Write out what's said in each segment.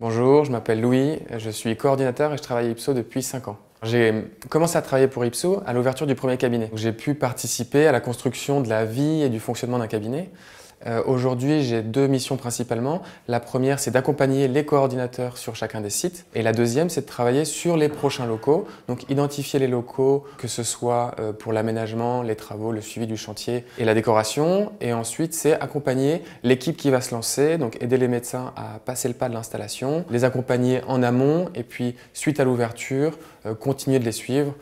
Bonjour, je m'appelle Louis, je suis coordinateur et je travaille à Ipso depuis 5 ans. J'ai commencé à travailler pour Ipso à l'ouverture du premier cabinet. J'ai pu participer à la construction de la vie et du fonctionnement d'un cabinet. Euh, aujourd'hui, j'ai deux missions principalement. La première, c'est d'accompagner les coordinateurs sur chacun des sites. Et la deuxième, c'est de travailler sur les prochains locaux. Donc, identifier les locaux, que ce soit euh, pour l'aménagement, les travaux, le suivi du chantier et la décoration. Et ensuite, c'est accompagner l'équipe qui va se lancer, donc aider les médecins à passer le pas de l'installation, les accompagner en amont et puis, suite à l'ouverture, euh, continuer de les suivre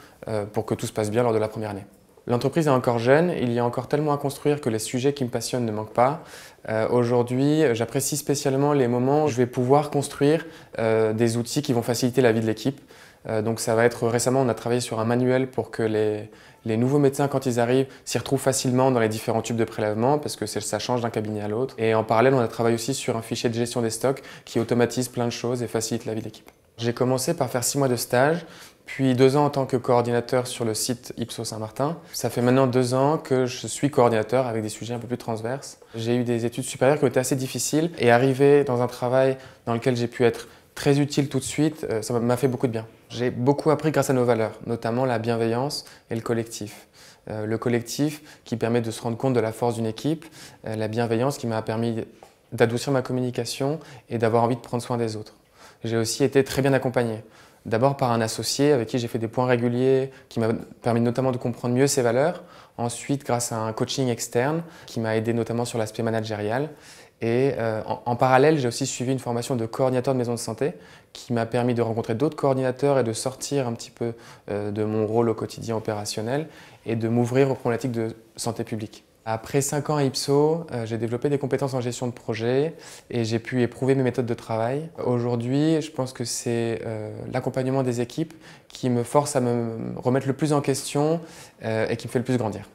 pour que tout se passe bien lors de la première année. L'entreprise est encore jeune, il y a encore tellement à construire que les sujets qui me passionnent ne manquent pas. Euh, aujourd'hui, j'apprécie spécialement les moments où je vais pouvoir construire euh, des outils qui vont faciliter la vie de l'équipe. Euh, donc ça va être récemment, on a travaillé sur un manuel pour que les, nouveaux médecins, quand ils arrivent, s'y retrouvent facilement dans les différents types de prélèvement parce que ça change d'un cabinet à l'autre. Et en parallèle, on a travaillé aussi sur un fichier de gestion des stocks qui automatise plein de choses et facilite la vie de l'équipe. J'ai commencé par faire six mois de stage puis deux ans en tant que coordinateur sur le site Ipso Saint-Martin. Ça fait maintenant deux ans que je suis coordinateur avec des sujets un peu plus transverses. J'ai eu des études supérieures qui ont été assez difficiles et arriver dans un travail dans lequel j'ai pu être très utile tout de suite, euh, ça m'a fait beaucoup de bien. J'ai beaucoup appris grâce à nos valeurs, notamment la bienveillance et le collectif. Euh, le collectif qui permet de se rendre compte de la force d'une équipe, euh, la bienveillance qui m'a permis d'adoucir ma communication et d'avoir envie de prendre soin des autres. J'ai aussi été très bien accompagné. D'abord par un associé avec qui j'ai fait des points réguliers, qui m'a permis notamment de comprendre mieux ses valeurs. Ensuite, grâce à un coaching externe qui m'a aidé notamment sur l'aspect managérial. Et euh, en, parallèle, j'ai aussi suivi une formation de coordinateur de maison de santé qui m'a permis de rencontrer d'autres coordinateurs et de sortir un petit peu euh, de mon rôle au quotidien opérationnel et de m'ouvrir aux problématiques de santé publique. Après cinq ans à IPSO, euh, j'ai développé des compétences en gestion de projet et j'ai pu éprouver mes méthodes de travail. Aujourd'hui, je pense que c'est euh, l'accompagnement des équipes qui me force à me remettre le plus en question euh, et qui me fait le plus grandir.